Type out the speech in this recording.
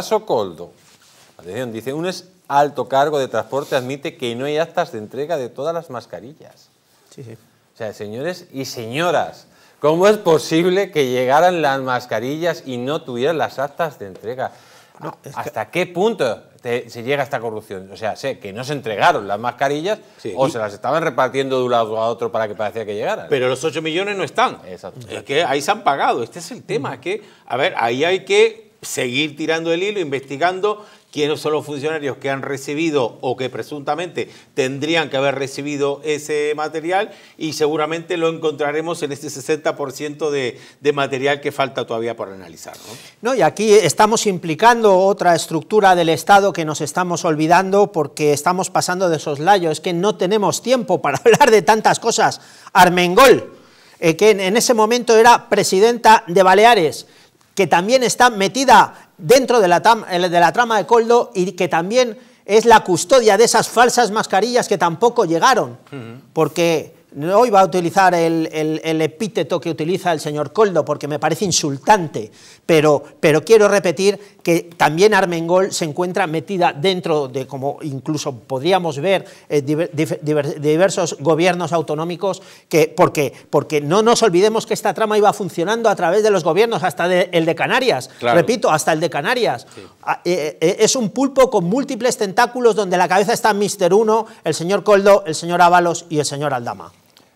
Caso Coldo. Atención, dice, un alto cargo de transporte admite que no hay actas de entrega de todas las mascarillas. Sí, sí. O sea, señores y señoras, ¿cómo es posible que llegaran las mascarillas y no tuvieran las actas de entrega? Ah, ¿Hasta qué punto se llega a esta corrupción? O sea, sé que no se entregaron las mascarillas o se las estaban repartiendo de un lado a otro para que parecía que llegaran. Pero los 8 millones no están. Exacto. Es que ahí se han pagado. Este es el tema. Que, a ver, ahí hay que seguir tirando el hilo, investigando quiénes son los funcionarios que han recibido o que presuntamente tendrían que haber recibido ese material y seguramente lo encontraremos en este 60% de, material que falta todavía por analizar. ¿no? y aquí estamos implicando otra estructura del Estado que nos estamos olvidando porque estamos pasando de esos es que no tenemos tiempo para hablar de tantas cosas. Armengol, eh, que en ese momento era presidenta de Baleares, que también está metida dentro de la, eh, de la trama de Coldo y que también es la custodia de esas falsas mascarillas que tampoco llegaron, porque no iba a utilizar el, epíteto que utiliza el señor Coldo porque me parece insultante, pero, quiero repetir que también Armengol se encuentra metida dentro de, como incluso podríamos ver, eh, diversos gobiernos autonómicos, que, porque, porque no nos olvidemos que esta trama iba funcionando a través de los gobiernos, hasta el de Canarias, repito, hasta el de Canarias. Ah, eh, eh, es un pulpo con múltiples tentáculos donde la cabeza está Mister Uno, el señor Coldo, el señor Ábalos y el señor Aldama.